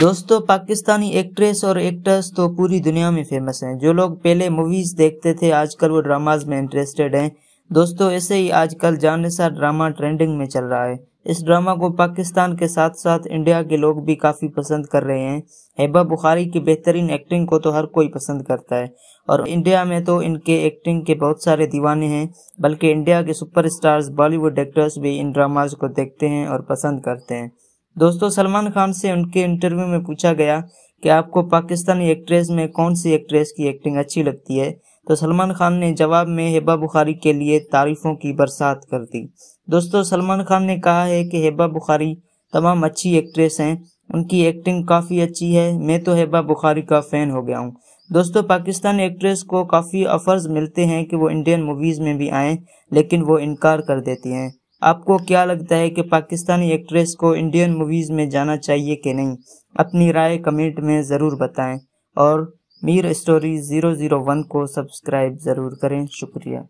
दोस्तों पाकिस्तानी एक्ट्रेस और एक्टर्स तो पूरी दुनिया में फेमस हैं जो लोग पहले मूवीज देखते थे आजकल वो ड्रामाज में इंटरेस्टेड हैं दोस्तों ऐसे ही आजकल जानसा ड्रामा ट्रेंडिंग में चल रहा है इस ड्रामा को पाकिस्तान के साथ साथ इंडिया के लोग भी काफ़ी पसंद कर रहे हैं हेबा बुखारी की बेहतरीन एक्टिंग को तो हर कोई पसंद करता है और इंडिया में तो इनके एक्टिंग के बहुत सारे दीवाने हैं बल्कि इंडिया के सुपरस्टार्स बॉलीवुड एक्टर्स भी इन ड्रामाज को देखते हैं और पसंद करते हैं दोस्तों सलमान खान से उनके इंटरव्यू में पूछा गया कि आपको पाकिस्तानी एक्ट्रेस में कौन सी एक्ट्रेस की एक्टिंग अच्छी लगती है तो सलमान खान ने जवाब में हेबा बुखारी के लिए तारीफों की बरसात कर दी दोस्तों सलमान खान ने कहा है कि हेबा बुखारी तमाम अच्छी एक्ट्रेस हैं उनकी एक्टिंग काफ़ी अच्छी है मैं तो हेबा बुखारी का फ़ैन हो गया हूँ दोस्तों पाकिस्तानी एक्ट्रेस को काफ़ी ऑफर्स मिलते हैं कि वो इंडियन मूवीज़ में भी आएँ लेकिन वो इनकार कर देती हैं आपको क्या लगता है कि पाकिस्तानी एक्ट्रेस को इंडियन मूवीज़ में जाना चाहिए कि नहीं अपनी राय कमेंट में ज़रूर बताएं और Meer story zero zero one को सब्सक्राइब ज़रूर करें शुक्रिया